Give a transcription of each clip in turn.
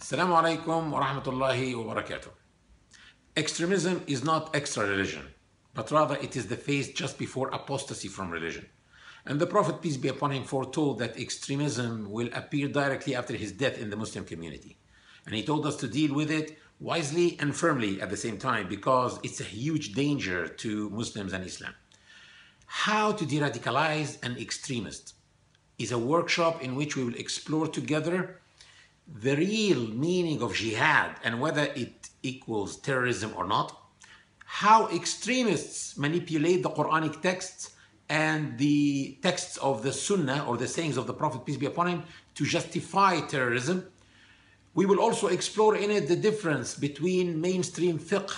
Assalamu alaikum wa rahmatullahi wa barakatuh. Extremism is not extra religion, but rather it is the phase just before apostasy from religion. And the Prophet, peace be upon him, foretold that extremism will appear directly after his death in the Muslim community. And he told us to deal with it wisely and firmly at the same time because it's a huge danger to Muslims and Islam. How to de radicalize an extremist is a workshop in which we will explore together the real meaning of jihad and whether it equals terrorism or not, how extremists manipulate the Quranic texts and the texts of the Sunnah or the sayings of the Prophet, peace be upon him, to justify terrorism. We will also explore in it the difference between mainstream fiqh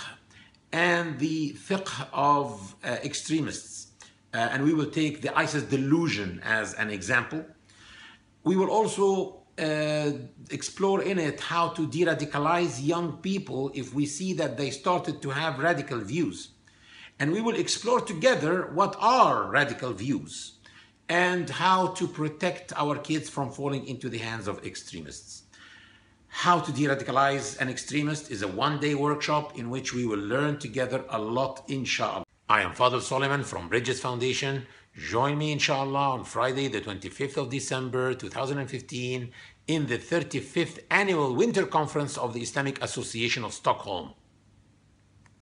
and the fiqh of uh, extremists. Uh, and we will take the ISIS delusion as an example. We will also uh, explore in it how to de radicalize young people if we see that they started to have radical views. And we will explore together what are radical views and how to protect our kids from falling into the hands of extremists. How to de radicalize an extremist is a one day workshop in which we will learn together a lot, inshallah. I am Father Solomon from Bridges Foundation. Join me, inshallah, on Friday, the 25th of December 2015, in the 35th annual Winter Conference of the Islamic Association of Stockholm.